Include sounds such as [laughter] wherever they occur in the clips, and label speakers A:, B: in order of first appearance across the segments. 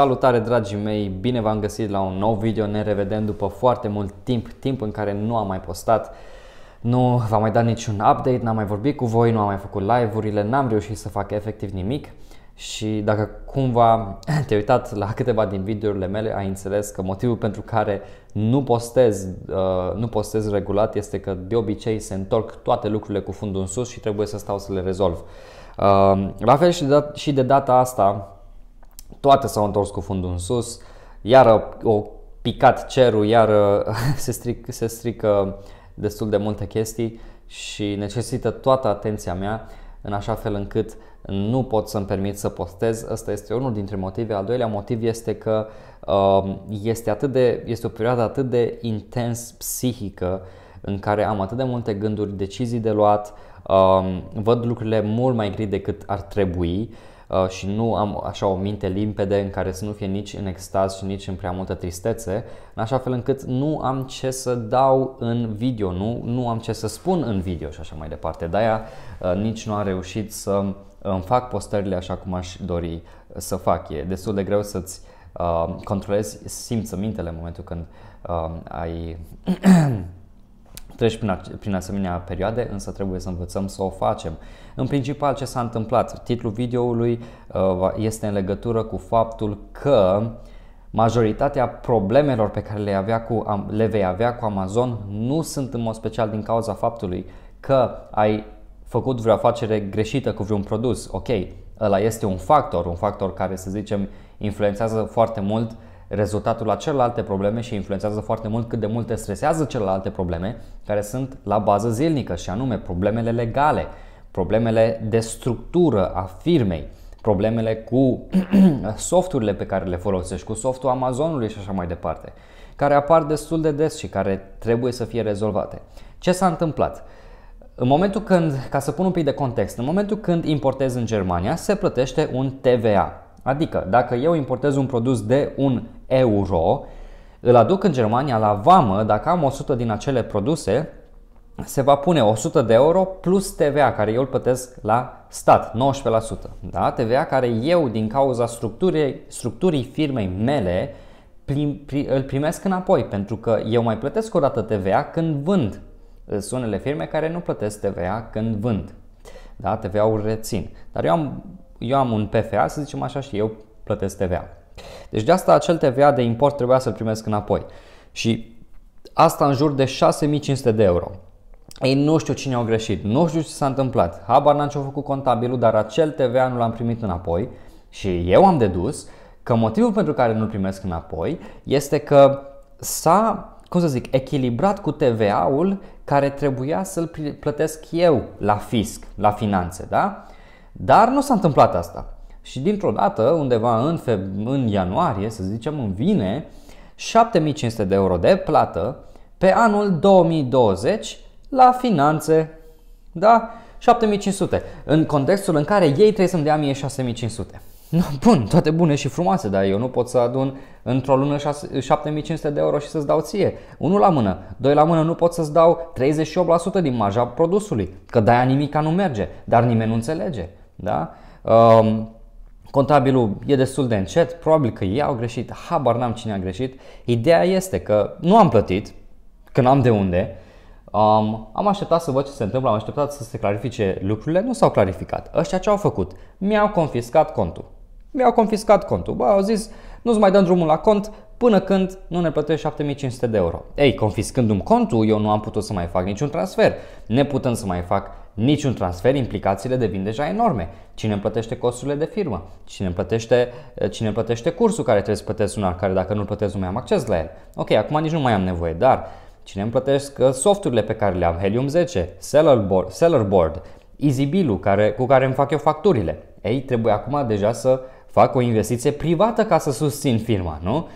A: Salutare dragii mei, bine v-am găsit la un nou video, ne revedem după foarte mult timp, timp în care nu am mai postat, nu v-am mai dat niciun update, n-am mai vorbit cu voi, nu am mai făcut live-urile, n-am reușit să fac efectiv nimic și dacă cumva [laughs] te-ai uitat la câteva din videourile mele, ai înțeles că motivul pentru care nu postez, uh, nu postez regulat este că de obicei se întorc toate lucrurile cu fundul în sus și trebuie să stau să le rezolv. Uh, la fel și de data asta, toate s-au întors cu fundul în sus, iar o picat cerul, iar [laughs] se, stric, se strică destul de multe chestii și necesită toată atenția mea în așa fel încât nu pot să-mi permit să postez. Asta este unul dintre motive. Al doilea motiv este că um, este, atât de, este o perioadă atât de intens psihică în care am atât de multe gânduri, decizii de luat, um, văd lucrurile mult mai gri decât ar trebui Uh, și nu am așa o minte limpede în care să nu fie nici în extaz și nici în prea multă tristețe, în așa fel încât nu am ce să dau în video, nu, nu am ce să spun în video și așa mai departe. De-aia uh, nici nu am reușit să îmi fac postările așa cum aș dori să fac. E destul de greu să-ți uh, controlezi simțămintele în momentul când ai [clears throat] treci prin, prin asemenea perioade, însă trebuie să învățăm să o facem. În principal, ce s-a întâmplat? Titlul videoului uh, este în legătură cu faptul că majoritatea problemelor pe care le, avea cu, le vei avea cu Amazon nu sunt în mod special din cauza faptului că ai făcut vreo afacere greșită cu vreun produs. Ok, ăla este un factor, un factor care să zicem influențează foarte mult rezultatul la celelalte probleme și influențează foarte mult cât de mult te stresează celelalte probleme care sunt la bază zilnică și anume problemele legale, problemele de structură a firmei, problemele cu [clears throat] softurile pe care le folosești, cu softul Amazonului și așa mai departe, care apar destul de des și care trebuie să fie rezolvate. Ce s-a întâmplat? În momentul când, ca să pun un pic de context, în momentul când importezi în Germania, se plătește un TVA, Adică, dacă eu importez un produs de un euro, îl aduc în Germania la vamă, dacă am 100 din acele produse, se va pune 100 de euro plus TVA care eu îl plătesc la stat, 19%. Da? TVA care eu, din cauza structurii, structurii firmei mele, prim, pri, îl primesc înapoi, pentru că eu mai plătesc o dată TVA când vând. Sunt unele firme care nu plătesc TVA când vând. Da? TVA-ul rețin. Dar eu am eu am un PFA, să zicem așa, și eu plătesc TVA. Deci de asta acel TVA de import trebuia să-l primesc înapoi. Și asta în jur de 6500 de euro. Ei, nu știu cine au greșit, nu știu ce s-a întâmplat. Habar n-am ce a făcut contabilul, dar acel TVA nu l-am primit înapoi și eu am dedus că motivul pentru care nu-l primesc înapoi este că s-a, cum să zic, echilibrat cu TVA-ul care trebuia să-l plătesc eu la fisc, la finanțe, da? Dar nu s-a întâmplat asta. Și dintr-o dată, undeva în, feb- în ianuarie, să zicem în vine, 7500 de euro de plată pe anul 2020 la finanțe. Da? 7500. În contextul în care ei trebuie să-mi dea mie 6500. bun, toate bune și frumoase, dar eu nu pot să adun într-o lună 7500 de euro și să-ți dau ție. Unul la mână, doi la mână nu pot să-ți dau 38% din marja produsului, că de-aia nimica nu merge, dar nimeni nu înțelege. Da? Um, Contabilul e destul de încet, probabil că ei au greșit, habar n-am cine a greșit. Ideea este că nu am plătit, că n-am de unde, um, am așteptat să văd ce se întâmplă, am așteptat să se clarifice lucrurile, nu s-au clarificat. Ăștia ce au făcut? Mi-au confiscat contul. Mi-au confiscat contul. Bă, au zis, nu-ți mai dăm drumul la cont până când nu ne plătești 7500 de euro. Ei, confiscându-mi contul, eu nu am putut să mai fac niciun transfer, neputând să mai fac niciun transfer, implicațiile devin deja enorme. Cine îmi plătește costurile de firmă? Cine îmi plătește, cine îmi plătește cursul care trebuie să plătesc lunar, care dacă nu-l plătesc nu mai am acces la el? Ok, acum nici nu mai am nevoie, dar cine îmi plătesc uh, softurile pe care le am, Helium 10, Seller Board, EasyBill-ul care, cu care îmi fac eu facturile. Ei, trebuie acum deja să fac o investiție privată ca să susțin firma, nu?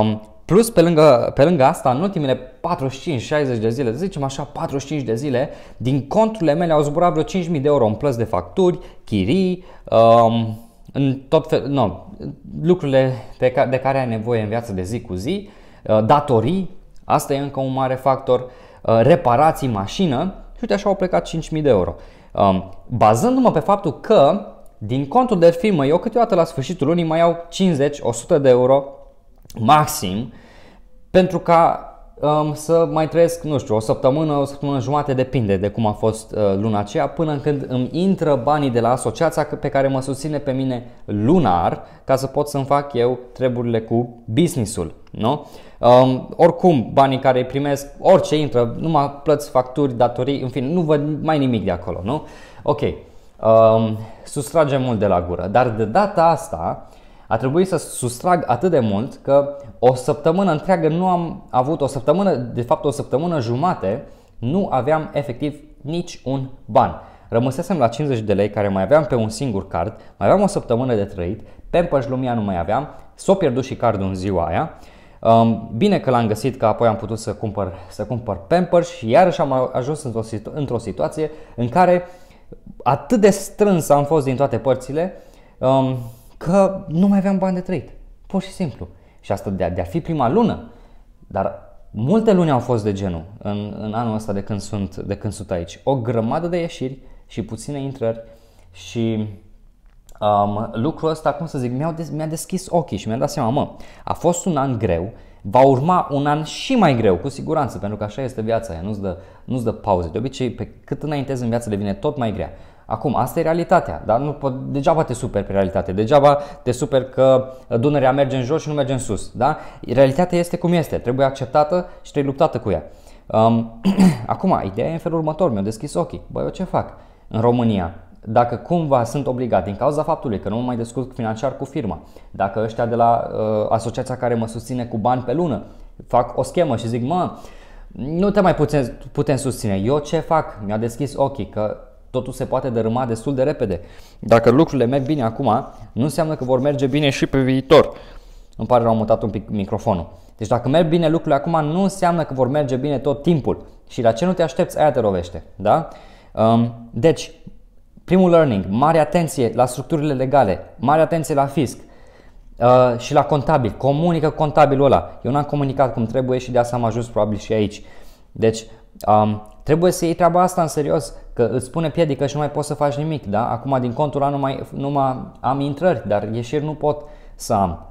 A: Um, Plus, pe lângă, pe lângă asta, în ultimele 45-60 de zile, zicem așa, 45 de zile, din conturile mele au zburat vreo 5.000 de euro în plus de facturi, chirii, um, în tot fel, no, lucrurile pe care, de care ai nevoie în viață de zi cu zi, uh, datorii, asta e încă un mare factor, uh, reparații, mașină și uite așa au plecat 5.000 de euro. Um, bazându-mă pe faptul că din contul de firmă eu câteodată la sfârșitul lunii mai iau 50-100 de euro maxim pentru ca um, să mai trăiesc, nu știu, o săptămână, o săptămână jumate, depinde de cum a fost uh, luna aceea, până când îmi intră banii de la asociația pe care mă susține pe mine lunar, ca să pot să-mi fac eu treburile cu businessul, nu? Um, oricum, banii care îi primesc, orice intră, mă plăți, facturi, datorii, în fine, nu văd mai nimic de acolo, nu? Ok, um, sustragem mult de la gură, dar de data asta a trebuit să sustrag atât de mult că o săptămână întreagă nu am avut, o săptămână, de fapt o săptămână jumate, nu aveam efectiv nici un ban. Rămăsesem la 50 de lei care mai aveam pe un singur card, mai aveam o săptămână de trăit, Pampers Lumia nu mai aveam, s-o pierdut și cardul în ziua aia. Um, bine că l-am găsit, că apoi am putut să cumpăr, să cumpăr Pampers și iarăși am ajuns într-o, situ- într-o situație în care atât de strâns am fost din toate părțile, um, că nu mai aveam bani de trăit. Pur și simplu. Și asta de a, de a fi prima lună. Dar multe luni au fost de genul în, în anul ăsta de când, sunt, de când sunt aici. O grămadă de ieșiri și puține intrări și um, lucrul ăsta, cum să zic, mi-a, des, mi deschis ochii și mi-a dat seama, mă, a fost un an greu, va urma un an și mai greu, cu siguranță, pentru că așa este viața, aia, nu-ți dă, nu dă pauze. De obicei, pe cât înaintezi în viață devine tot mai grea. Acum, asta e realitatea, dar nu, degeaba te super pe realitate, degeaba te super că Dunărea merge în jos și nu merge în sus. Da? Realitatea este cum este, trebuie acceptată și trebuie luptată cu ea. Um, [clears throat] Acum, ideea e în felul următor, mi-au deschis ochii. Băi, eu ce fac în România? Dacă cumva sunt obligat, din cauza faptului că nu mă mai descurc financiar cu firma, dacă ăștia de la uh, asociația care mă susține cu bani pe lună fac o schemă și zic, mă, nu te mai putem, putem susține. Eu ce fac? Mi-a deschis ochii că totul se poate dărâma destul de repede. Dacă lucrurile merg bine acum, nu înseamnă că vor merge bine și pe viitor. Îmi pare rău, am mutat un pic microfonul. Deci dacă merg bine lucrurile acum, nu înseamnă că vor merge bine tot timpul. Și la ce nu te aștepți, aia te rovește. Da? Um, deci, primul learning, mare atenție la structurile legale, mare atenție la fisc uh, și la contabil. Comunică contabilul ăla. Eu n-am comunicat cum trebuie și de asta am ajuns probabil și aici. Deci, um, trebuie să iei treaba asta în serios. Că îți spune piedică și nu mai poți să faci nimic, da? Acum din contul ăla nu mai, nu mai am intrări, dar ieșiri nu pot să am.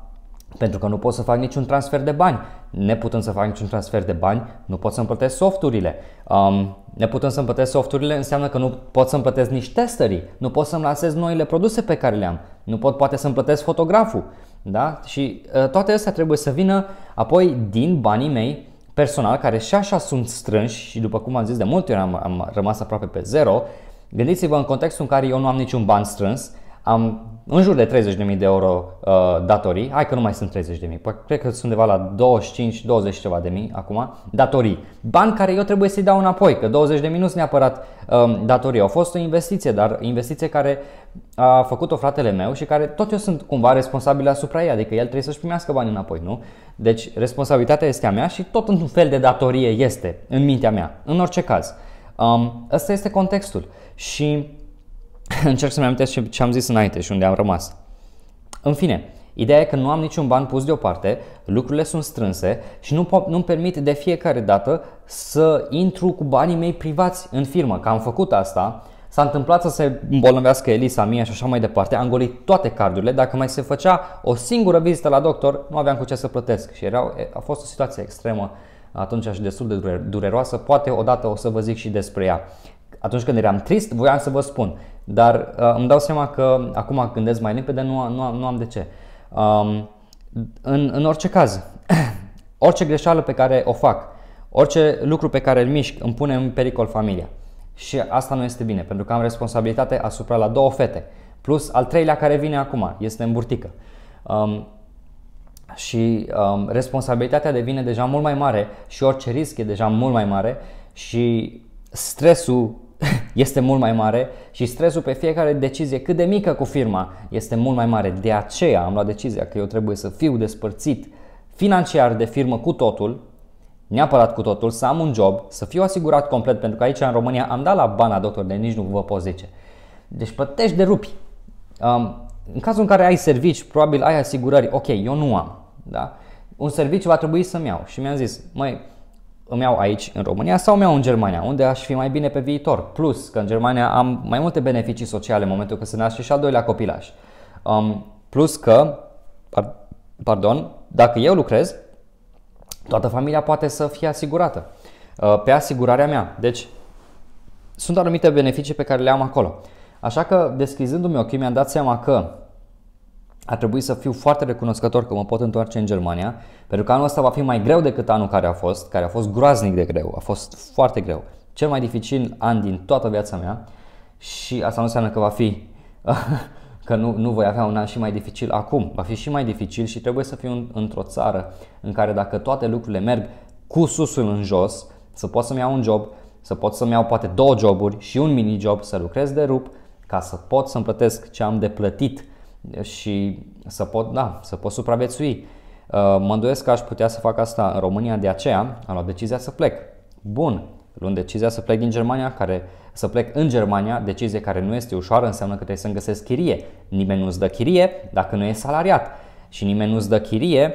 A: Pentru că nu pot să fac niciun transfer de bani. Ne putem să fac niciun transfer de bani, nu pot să împătesc softurile. Um, putem să împătesc softurile înseamnă că nu pot să împătesc nici testării, nu pot să-mi lansez noile produse pe care le am, nu pot poate să împătesc fotograful. Da? Și uh, toate astea trebuie să vină apoi din banii mei personal care și așa sunt strânși și după cum am zis de multe ori am, am rămas aproape pe zero, gândiți-vă în contextul în care eu nu am niciun ban strâns, am în jur de 30.000 de euro uh, datorii, hai că nu mai sunt 30.000, păi, cred că sunt undeva la 25, 20 ceva de mii acum, datorii. Bani care eu trebuie să-i dau înapoi, că 20.000 nu sunt neapărat uh, datorii, au fost o investiție, dar investiție care a făcut-o fratele meu și care tot eu sunt cumva responsabil asupra ei, adică el trebuie să-și primească bani înapoi, nu? Deci responsabilitatea este a mea și tot un fel de datorie este în mintea mea, în orice caz. Um, ăsta este contextul și [laughs] încerc să-mi amintesc ce, ce am zis înainte și unde am rămas. În fine, ideea e că nu am niciun ban pus deoparte, lucrurile sunt strânse și nu po- nu-mi permit de fiecare dată să intru cu banii mei privați în firmă, că am făcut asta, S-a întâmplat să se îmbolnăvească Elisa, mie și așa mai departe. Am golit toate cardurile. Dacă mai se făcea o singură vizită la doctor, nu aveam cu ce să plătesc. Și erau, a fost o situație extremă atunci și destul de dureroasă. Poate odată o să vă zic și despre ea. Atunci când eram trist, voiam să vă spun. Dar uh, îmi dau seama că acum gândesc mai limpede, nu, nu, nu am de ce. Um, în, în orice caz, [coughs] orice greșeală pe care o fac, orice lucru pe care îl mișc, îmi pune în pericol familia. Și asta nu este bine, pentru că am responsabilitate asupra la două fete, plus al treilea care vine acum, este în burtică. Um, și um, responsabilitatea devine deja mult mai mare și orice risc e deja mult mai mare și stresul [laughs] este mult mai mare și stresul pe fiecare decizie, cât de mică cu firma, este mult mai mare. De aceea am luat decizia că eu trebuie să fiu despărțit financiar de firmă cu totul, neapărat cu totul, să am un job, să fiu asigurat complet, pentru că aici în România am dat la bana doctor, de nici nu vă pot zice. Deci plătești de rupi. Um, în cazul în care ai servici, probabil ai asigurări, ok, eu nu am, da? Un serviciu va trebui să-mi iau și mi-am zis, măi, îmi iau aici în România sau îmi iau în Germania, unde aș fi mai bine pe viitor. Plus că în Germania am mai multe beneficii sociale în momentul că se naște și al doilea copilaș. Um, plus că, par, pardon, dacă eu lucrez, toată familia poate să fie asigurată uh, pe asigurarea mea. Deci sunt anumite beneficii pe care le am acolo. Așa că, deschizându-mi ochii, mi-am dat seama că a trebuit să fiu foarte recunoscător că mă pot întoarce în Germania, pentru că anul ăsta va fi mai greu decât anul care a fost, care a fost groaznic de greu, a fost foarte greu. Cel mai dificil an din toată viața mea și asta nu înseamnă că va fi, [laughs] că nu, nu voi avea un an și mai dificil acum. Va fi și mai dificil și trebuie să fiu într-o țară în care dacă toate lucrurile merg cu susul în jos, să pot să-mi iau un job, să pot să-mi iau poate două joburi și un mini-job, să lucrez de rup, ca să pot să-mi plătesc ce am de plătit și să pot, da, să pot supraviețui. Uh, mă îndoiesc că aș putea să fac asta în România, de aceea am luat decizia să plec. Bun, luând decizia să plec din Germania, care, să plec în Germania, decizie care nu este ușoară, înseamnă că trebuie să-mi găsesc chirie. Nimeni nu-ți dă chirie dacă nu e salariat și nimeni nu-ți dă chirie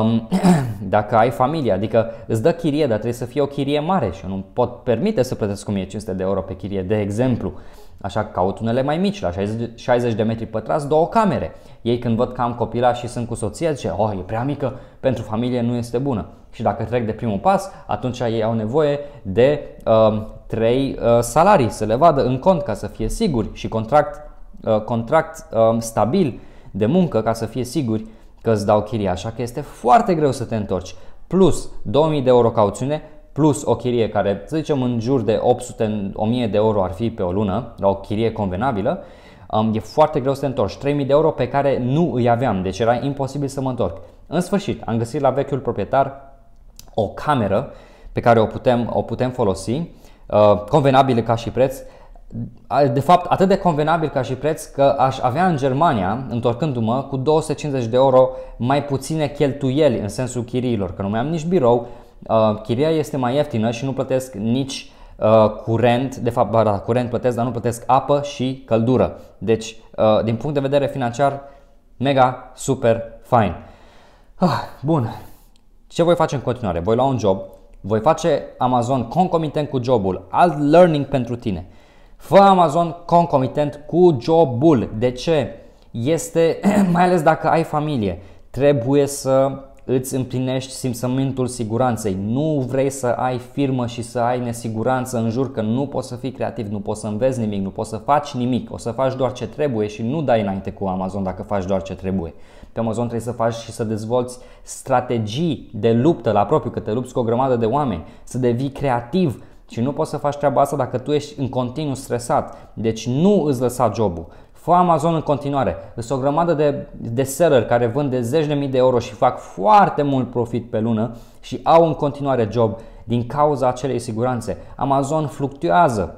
A: um, [clears throat] dacă ai familie. Adică îți dă chirie, dar trebuie să fie o chirie mare și eu nu pot permite să plătesc 1500 de euro pe chirie, de exemplu. Așa că caut unele mai mici, la 60 de metri pătrați, două camere. Ei când văd că am copila și sunt cu soția, zice, oh, e prea mică, pentru familie nu este bună. Și dacă trec de primul pas, atunci ei au nevoie de uh, trei uh, salarii, să le vadă în cont ca să fie siguri și contract, uh, contract uh, stabil de muncă ca să fie siguri că îți dau chiria. Așa că este foarte greu să te întorci. Plus 2000 de euro cauțiune plus o chirie care, să zicem, în jur de 800-1000 de euro ar fi pe o lună, la o chirie convenabilă, um, e foarte greu să te întorci. 3000 de euro pe care nu îi aveam, deci era imposibil să mă întorc. În sfârșit, am găsit la vechiul proprietar o cameră pe care o putem, o putem folosi, uh, convenabilă ca și preț, de fapt atât de convenabil ca și preț că aș avea în Germania, întorcându-mă, cu 250 de euro mai puține cheltuieli în sensul chiriilor, că nu mai am nici birou, Uh, chiria este mai ieftină și nu plătesc nici uh, curent, de fapt, da, curent plătesc, dar nu plătesc apă și căldură. Deci, uh, din punct de vedere financiar, mega, super, fine. Ah, bun, ce voi face în continuare? Voi lua un job, voi face Amazon concomitent cu jobul, alt learning pentru tine. Fă Amazon concomitent cu jobul. De ce? Este, [clears throat] mai ales dacă ai familie, trebuie să îți împlinești simțământul siguranței. Nu vrei să ai firmă și să ai nesiguranță în jur că nu poți să fii creativ, nu poți să înveți nimic, nu poți să faci nimic, o să faci doar ce trebuie și nu dai înainte cu Amazon dacă faci doar ce trebuie. Pe Amazon trebuie să faci și să dezvolți strategii de luptă la propriu, că te lupți cu o grămadă de oameni, să devii creativ, și nu poți să faci treaba asta dacă tu ești în continuu stresat. Deci nu îți lăsa jobul. Fă Amazon în continuare. Sunt o grămadă de, de seller care vând de zeci de mii de euro și fac foarte mult profit pe lună și au în continuare job din cauza acelei siguranțe. Amazon fluctuează.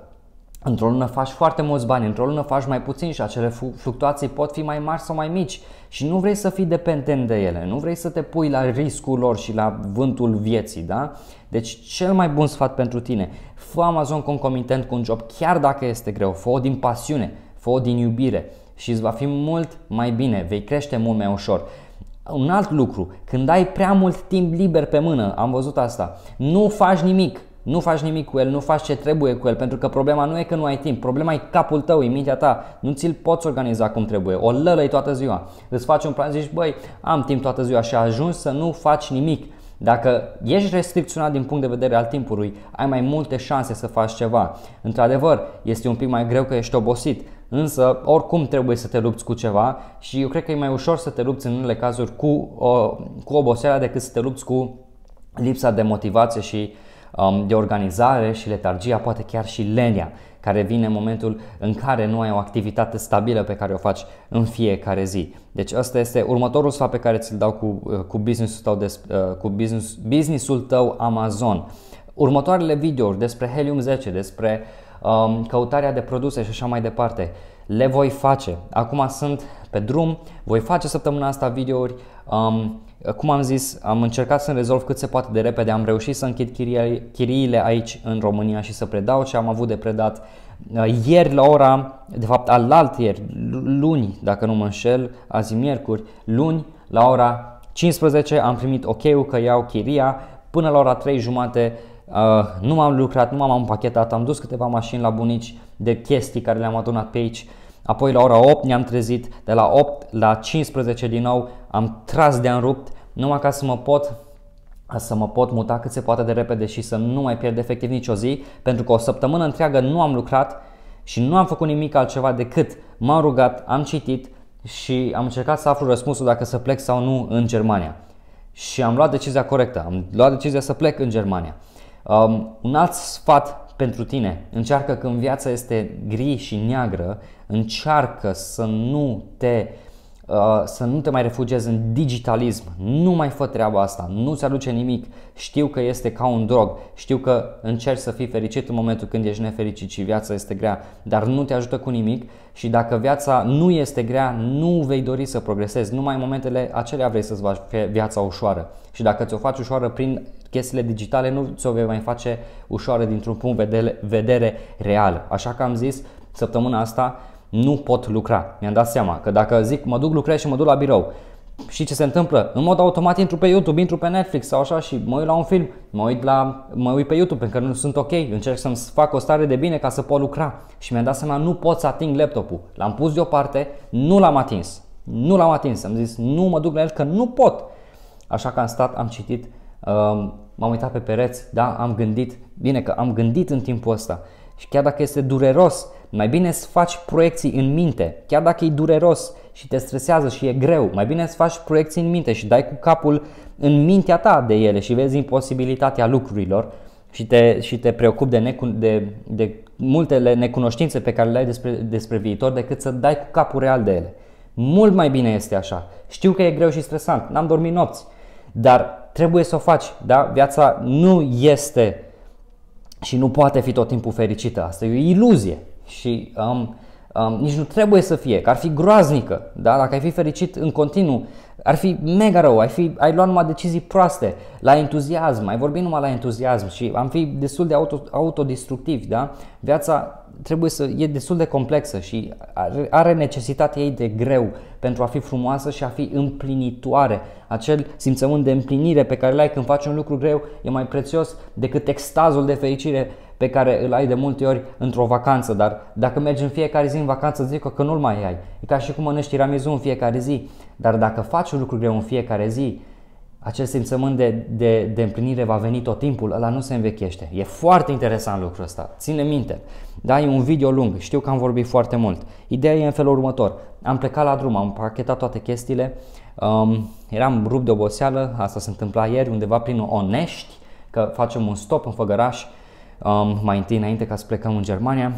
A: Într-o lună faci foarte mulți bani, într-o lună faci mai puțin și acele fluctuații pot fi mai mari sau mai mici și nu vrei să fii dependent de ele, nu vrei să te pui la riscul lor și la vântul vieții, da? Deci cel mai bun sfat pentru tine, fă Amazon concomitent cu un job chiar dacă este greu, fă o din pasiune, fă din iubire și îți va fi mult mai bine, vei crește mult mai ușor. Un alt lucru, când ai prea mult timp liber pe mână, am văzut asta, nu faci nimic, nu faci nimic cu el, nu faci ce trebuie cu el, pentru că problema nu e că nu ai timp, problema e capul tău, e mintea ta, nu ți-l poți organiza cum trebuie, o lălăi toată ziua. Îți faci un plan, zici, băi, am timp toată ziua și ajungi să nu faci nimic. Dacă ești restricționat din punct de vedere al timpului, ai mai multe șanse să faci ceva. Într-adevăr, este un pic mai greu că ești obosit, Însă, oricum trebuie să te lupți cu ceva și eu cred că e mai ușor să te lupți în unele cazuri cu, o, cu oboseala decât să te lupți cu lipsa de motivație și um, de organizare și letargia, poate chiar și lenia care vine în momentul în care nu ai o activitate stabilă pe care o faci în fiecare zi. Deci asta este următorul sfat pe care ți-l dau cu, uh, cu business-ul tău, des, uh, cu business, business-ul tău Amazon. Următoarele videouri despre Helium 10, despre Um, căutarea de produse și așa mai departe. Le voi face. Acum sunt pe drum, voi face săptămâna asta videouri. Um, cum am zis, am încercat să rezolv cât se poate de repede, am reușit să închid chiriile aici în România și să predau ce am avut de predat uh, ieri la ora, de fapt alalt ieri, luni, dacă nu mă înșel, azi miercuri, luni la ora 15 am primit ok-ul că iau chiria, până la ora 3 jumate Uh, nu m-am lucrat, nu m-am împachetat, am dus câteva mașini la bunici de chestii care le-am adunat pe aici. Apoi la ora 8 ne-am trezit, de la 8 la 15 din nou am tras de-am rupt, numai ca să mă pot să mă pot muta cât se poate de repede și să nu mai pierd efectiv nicio zi, pentru că o săptămână întreagă nu am lucrat și nu am făcut nimic altceva decât m-am rugat, am citit și am încercat să aflu răspunsul dacă să plec sau nu în Germania. Și am luat decizia corectă, am luat decizia să plec în Germania. Um, un alt sfat pentru tine, încearcă când viața este gri și neagră, încearcă să nu te uh, Uh, să nu te mai refugiezi în digitalism, nu mai fă treaba asta, nu-ți aduce nimic, știu că este ca un drog, știu că încerci să fii fericit în momentul când ești nefericit și viața este grea, dar nu te ajută cu nimic și dacă viața nu este grea, nu vei dori să progresezi, numai în momentele acelea vrei să-ți faci viața ușoară și dacă ți-o faci ușoară prin chestiile digitale, nu ți-o vei mai face ușoară dintr-un punct de vedere real. Așa că am zis, săptămâna asta nu pot lucra. Mi-am dat seama că dacă zic mă duc lucrez și mă duc la birou și ce se întâmplă? În mod automat intru pe YouTube, intru pe Netflix sau așa și mă uit la un film, mă uit, la, mă uit pe YouTube pentru că nu sunt ok, încerc să-mi fac o stare de bine ca să pot lucra și mi-am dat seama nu pot să ating laptopul. L-am pus deoparte, nu l-am atins. Nu l-am atins, am zis nu mă duc la el că nu pot. Așa că am stat, am citit, um, m-am uitat pe pereți, da, am gândit, bine că am gândit în timpul ăsta și chiar dacă este dureros, mai bine să faci proiecții în minte, chiar dacă e dureros și te stresează și e greu, mai bine să faci proiecții în minte și dai cu capul în mintea ta de ele și vezi imposibilitatea lucrurilor și te, și te preocupi de, necun, de, de multele necunoștințe pe care le ai despre, despre viitor decât să dai cu capul real de ele. Mult mai bine este așa. Știu că e greu și stresant, n-am dormit nopți, dar trebuie să o faci, da? Viața nu este și nu poate fi tot timpul fericită. Asta e o iluzie și um, um, nici nu trebuie să fie, că ar fi groaznică, da? dacă ai fi fericit în continuu, ar fi mega rău, ai, fi, ai luat numai decizii proaste, la entuziasm, ai vorbit numai la entuziasm și am fi destul de auto, autodestructivi. Da? Viața trebuie să e destul de complexă și are, are necesitatea ei de greu pentru a fi frumoasă și a fi împlinitoare. Acel simțământ de împlinire pe care l-ai când faci un lucru greu e mai prețios decât extazul de fericire pe care îl ai de multe ori într-o vacanță, dar dacă mergi în fiecare zi în vacanță, zic că nu-l mai ai. E ca și cum mănânci tiramisu în fiecare zi, dar dacă faci lucruri greu în fiecare zi, acel simțământ de, de, de împlinire va veni tot timpul, ăla nu se învechește. E foarte interesant lucrul ăsta, ține minte. Da, e un video lung, știu că am vorbit foarte mult. Ideea e în felul următor. Am plecat la drum, am pachetat toate chestiile, um, eram rupt de oboseală, asta se întâmpla ieri, undeva prin Onești, că facem un stop în Făgăraș, um, mai întâi înainte ca să plecăm în Germania,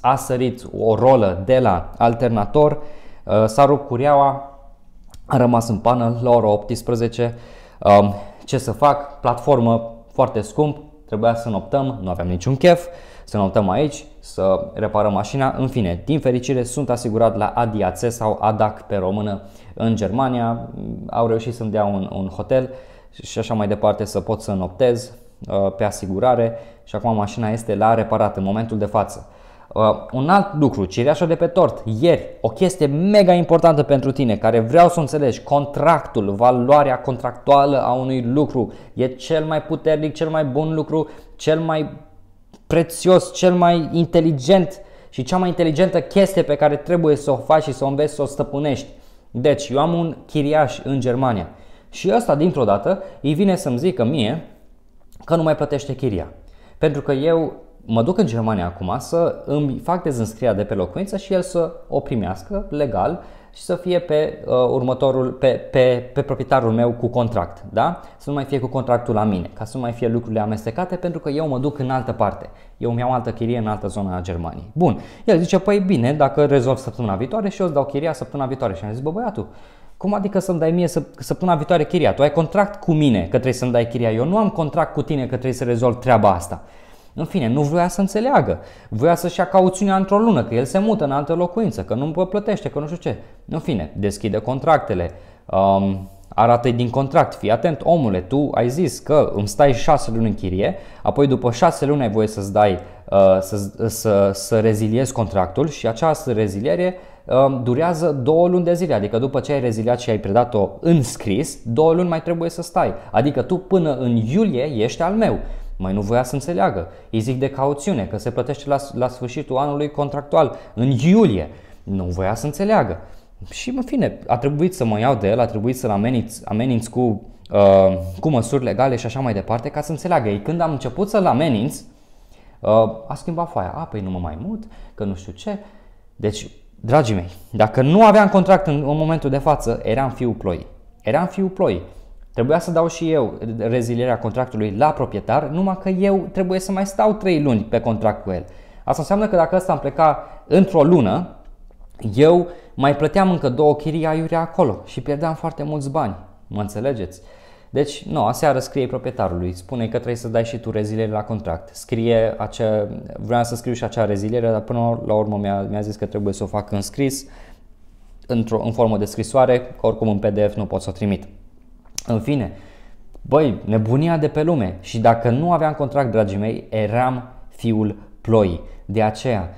A: a sărit o rolă de la alternator, uh, s-a rupt cureaua, a rămas în pană la ora 18. Um, ce să fac? Platformă foarte scump, trebuia să noptăm, nu aveam niciun chef, să noptăm aici, să reparăm mașina. În fine, din fericire sunt asigurat la ADAC sau ADAC pe română în Germania. Au reușit să-mi dea un, un hotel și așa mai departe să pot să noptez uh, pe asigurare și acum mașina este la reparat în momentul de față. Uh, un alt lucru, cireașa de pe tort, ieri, o chestie mega importantă pentru tine, care vreau să înțelegi, contractul, valoarea contractuală a unui lucru e cel mai puternic, cel mai bun lucru, cel mai prețios, cel mai inteligent și cea mai inteligentă chestie pe care trebuie să o faci și să o înveți, să o stăpânești. Deci, eu am un chiriaș în Germania și ăsta, dintr-o dată, îi vine să-mi zică mie că nu mai plătește chiria. Pentru că eu mă duc în Germania acum să îmi fac dezînscrierea de pe locuință și el să o primească legal și să fie pe uh, următorul, pe, pe, pe proprietarul meu cu contract, da? Să nu mai fie cu contractul la mine, ca să nu mai fie lucrurile amestecate pentru că eu mă duc în altă parte. Eu îmi iau altă chirie în altă zonă a Germaniei. Bun, el zice, păi bine, dacă rezolv săptămâna viitoare și eu îți dau chiria săptămâna viitoare. Și am zis, bă băiatul, cum adică să-mi dai mie să, săptămâna viitoare chiria? Tu ai contract cu mine că trebuie să-mi dai chiria. Eu nu am contract cu tine că trebuie să rezolv treaba asta. În fine, nu vrea să înțeleagă. Voia să-și ia cauțiunea într-o lună, că el se mută în altă locuință, că nu plătește, că nu știu ce. În fine, deschide contractele. Um, arată din contract. Fii atent, omule, tu ai zis că îmi stai 6 luni în chirie, apoi după 6 luni ai voie să-ți dai, uh, să, să, să reziliezi contractul și această reziliere Um, durează două luni de zile, adică după ce ai reziliat și ai predat-o în scris, două luni mai trebuie să stai. Adică tu până în iulie ești al meu. Mai nu voia să înțeleagă. Îi zic de cauțiune, că se plătește la, la sfârșitul anului contractual, în iulie. Nu voia să înțeleagă. Și, în fine, a trebuit să mă iau de el, a trebuit să-l ameninț, ameninț cu, uh, cu măsuri legale și așa mai departe, ca să înțeleagă. Ei, când am început să-l ameninț, uh, a schimbat foaia. A, păi nu mă mai mut, că nu știu ce. Deci, Dragii mei, dacă nu aveam contract în, în momentul de față, eram fiul ploi. Eram fiul ploi. Trebuia să dau și eu rezilierea contractului la proprietar, numai că eu trebuie să mai stau 3 luni pe contract cu el. Asta înseamnă că dacă ăsta am pleca într-o lună, eu mai plăteam încă două chirii aiurea acolo și pierdeam foarte mulți bani. Mă înțelegeți? Deci, nu, aseară scrie proprietarului, spune că trebuie să dai și tu reziliere la contract. Scrie acea, vreau să scriu și acea reziliere, dar până la urmă mi-a, mi zis că trebuie să o fac în scris, într-o, în formă de scrisoare, că oricum în PDF nu pot să o trimit. În fine, băi, nebunia de pe lume și dacă nu aveam contract, dragii mei, eram fiul ploii. De aceea,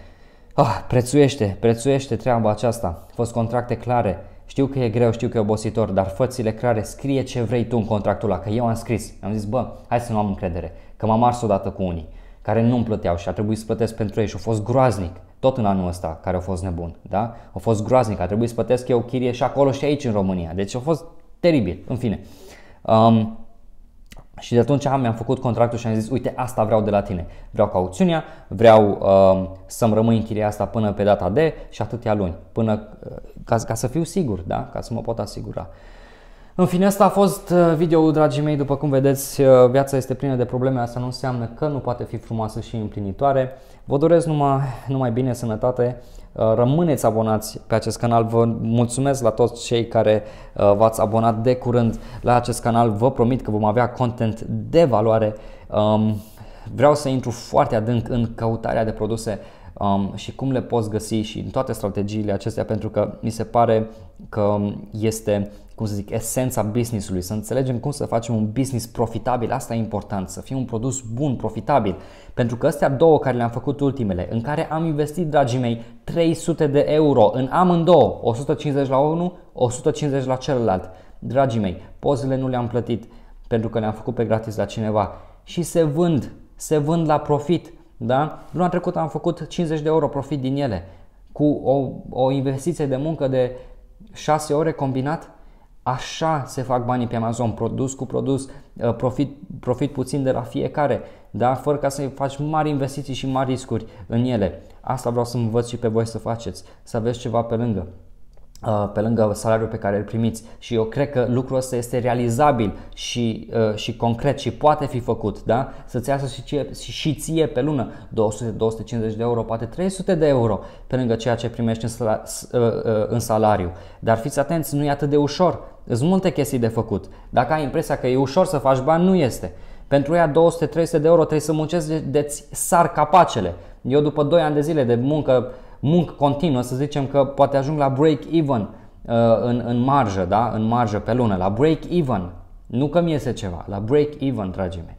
A: oh, prețuiește, prețuiește treaba aceasta. fost contracte clare, știu că e greu, știu că e obositor, dar fățile clare, scrie ce vrei tu în contractul ăla, că eu am scris. Am zis, bă, hai să nu am încredere, că m-am ars odată cu unii care nu-mi plăteau și a trebuit să plătesc pentru ei și a fost groaznic, tot în anul ăsta, care a fost nebun, da? A fost groaznic, a trebuit să plătesc eu chirie și acolo și aici în România, deci a fost teribil, în fine. Um, și de atunci mi-am făcut contractul și am zis, uite, asta vreau de la tine. Vreau cauțiunea, vreau uh, să-mi rămâi chiria asta până pe data de și atâtea luni, până, uh, ca, ca să fiu sigur, da? ca să mă pot asigura. În fine, asta a fost uh, videoul, dragii mei. După cum vedeți, uh, viața este plină de probleme. Asta nu înseamnă că nu poate fi frumoasă și împlinitoare. Vă doresc numai, numai bine, sănătate Uh, rămâneți abonați pe acest canal. Vă mulțumesc la toți cei care uh, v-ați abonat de curând la acest canal. Vă promit că vom avea content de valoare. Um, vreau să intru foarte adânc în căutarea de produse um, și cum le poți găsi și în toate strategiile acestea pentru că mi se pare că um, este cum să zic, esența businessului, să înțelegem cum să facem un business profitabil, asta e important, să fie un produs bun, profitabil. Pentru că astea două care le-am făcut ultimele, în care am investit, dragii mei, 300 de euro în amândouă, 150 la unul, 150 la celălalt. Dragii mei, pozele nu le-am plătit pentru că le-am făcut pe gratis la cineva și se vând, se vând la profit. Da? Luna trecută am făcut 50 de euro profit din ele cu o, o investiție de muncă de 6 ore combinat Așa se fac banii pe Amazon, produs cu produs, uh, profit, profit puțin de la fiecare, da? fără ca să faci mari investiții și mari riscuri în ele. Asta vreau să învăț și pe voi să faceți, să aveți ceva pe lângă. Uh, pe lângă salariul pe care îl primiți și eu cred că lucrul ăsta este realizabil și, uh, și concret și poate fi făcut, da? Să-ți iasă și ție, și ție pe lună 200, 250 de euro, poate 300 de euro pe lângă ceea ce primești în, uh, în salariu. Dar fiți atenți, nu e atât de ușor, sunt multe chestii de făcut. Dacă ai impresia că e ușor să faci bani, nu este. Pentru ea 200-300 de euro trebuie să muncești de-ți sar capacele. Eu după 2 ani de zile de muncă muncă continuă, să zicem că poate ajung la break-even uh, în, în marjă, da? în marjă pe lună, la break-even. Nu că mi iese ceva, la break-even, dragii mei.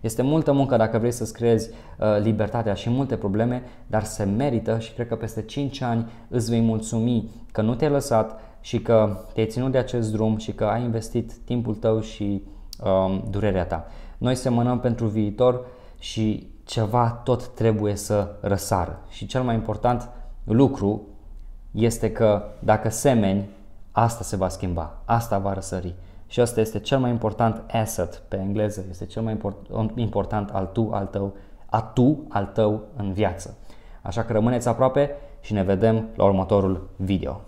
A: Este multă muncă dacă vrei să-ți creezi uh, libertatea și multe probleme, dar se merită și cred că peste 5 ani îți vei mulțumi că nu te-ai lăsat și că te-ai ținut de acest drum și că ai investit timpul tău și uh, durerea ta. Noi semănăm pentru viitor și ceva tot trebuie să răsară. Și cel mai important, lucru este că dacă semeni, asta se va schimba, asta va răsări. Și asta este cel mai important asset pe engleză, este cel mai important al tu, al tău, a tu, al tău în viață. Așa că rămâneți aproape și ne vedem la următorul video.